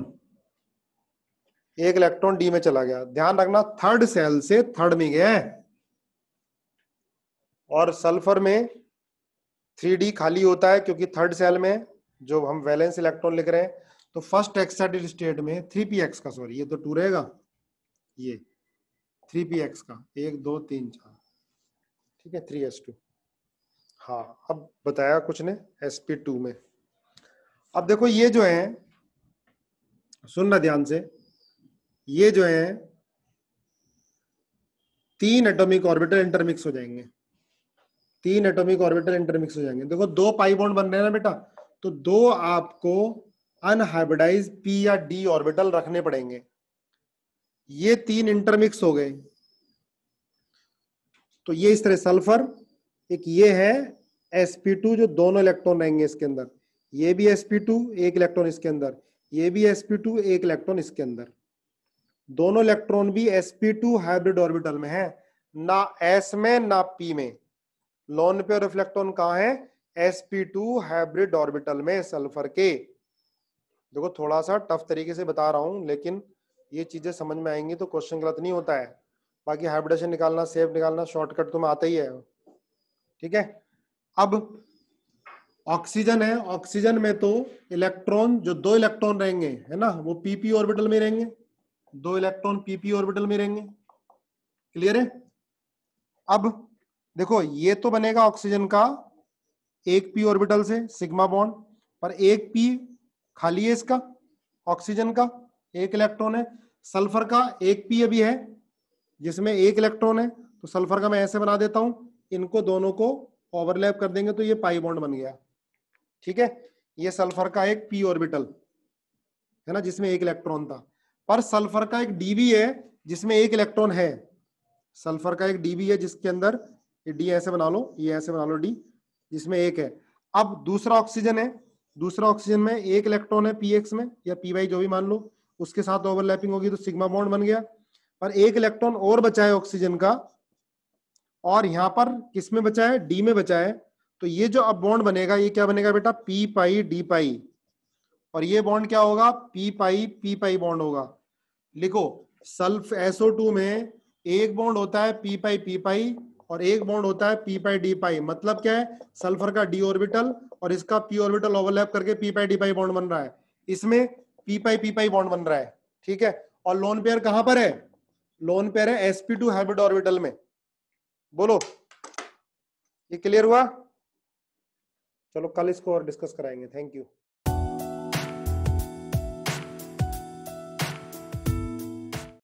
एक इलेक्ट्रॉन डी में चला गया ध्यान रखना थर्ड सेल से थर्ड में गया और सल्फर में थ्री डी खाली होता है क्योंकि थर्ड सेल में जो हम वैलेंस इलेक्ट्रॉन लिख रहे हैं तो फर्स्ट एक्साइटेड स्टेट में थ्री पी एक्स का सॉरी ये तो टू रहेगा ये थ्री पी एक्स का एक दो तीन चार ठीक है थ्री एस टू हाँ अब बताया कुछ ने एस पी टू में अब देखो ये जो है सुनना ध्यान से ये जो है तीन एटॉमिक ऑर्बिटल इंटरमिक्स हो जाएंगे तीन एटॉमिक ऑर्बिटल इंटरमिक्स हो जाएंगे देखो दो पाई बॉन्ड बन रहे हैं ना बेटा तो दो आपको अनहाइब्रिडाइज पी या डी ऑर्बिटल रखने पड़ेंगे ये तीन इंटरमिक्स हो गए तो ये इस तरह सल्फर एक ये है sp2 जो दोनों इलेक्ट्रॉन रहेंगे इसके अंदर ये भी sp2 एक इलेक्ट्रॉन इसके अंदर ये भी sp2 एक इलेक्ट्रॉन इसके अंदर दोनों इलेक्ट्रॉन भी sp2 हाइब्रिड ऑर्बिटल में है ना s में ना p में लोन पेयर ऑफ इलेक्ट्रॉन कहा है sp2 हाइब्रिड ऑर्बिटल में सल्फर के देखो थोड़ा सा टफ तरीके से बता रहा हूं लेकिन ये चीजें समझ में आएंगी तो क्वेश्चन गलत नहीं होता है बाकी हाइब्रिडेशन निकालना सेफ निकालना शॉर्टकट तुम्हें तो आता ही है ठीक है अब ऑक्सीजन है ऑक्सीजन में तो इलेक्ट्रॉन जो दो इलेक्ट्रॉन रहेंगे है ना वो पीपी ऑर्बिटल में रहेंगे दो इलेक्ट्रॉन पीपी ऑर्बिटल में रहेंगे क्लियर है अब देखो ये तो बनेगा ऑक्सीजन का एक पी ऑर्बिटल से सिग्मा बॉन्ड पर एक पी खाली है इसका ऑक्सीजन का एक इलेक्ट्रॉन है सल्फर का एक पी अभी है जिसमें एक इलेक्ट्रॉन है तो सल्फर का मैं ऐसे बना देता हूं इनको दोनों को ओवरलैप कर देंगे तो ये पाई बॉन्ड बन गया ठीक है ये सल्फर का एक पी ऑर्बिटल है ना जिसमें एक इलेक्ट्रॉन था पर सल्फर का एक डीबी है जिसमें एक इलेक्ट्रॉन है सल्फर का एक डीबी है जिसके अंदर डी ऐसे बना लो ये ऐसे बना लो डी जिसमें एक है अब दूसरा ऑक्सीजन है दूसरा ऑक्सीजन में एक इलेक्ट्रॉन है पी में या पी वाई जो भी मान लो उसके साथ ओवरलैपिंग होगी तो सिग्मा बॉन्ड बन गया पर एक इलेक्ट्रॉन और बचा है ऑक्सीजन का और यहाँ पर किस में बचा है डी में बचा है तो ये जो अब बॉन्ड बनेगा ये क्या बनेगा बेटा पी पाई डी पाई और ये बॉन्ड क्या होगा p pi p pi bond होगा लिखो सल्फ एसओ टू में एक बॉन्ड होता है पी पाई पी पाई और एक बॉन्ड होता है पी पाई डी पाई मतलब क्या है सल्फर का डी ऑर्बिटल और इसका पी ऑर्बिटल ओवरलैप करके p pi d pi bond बन रहा है इसमें p pi p pi bond बन रहा है ठीक है और लोन पेयर कहां पर है लोन पेयर है एसपी टू हाइब्रिड ऑर्बिटल में बोलो ये क्लियर हुआ चलो कल इसको और डिस्कस कराएंगे थैंक यू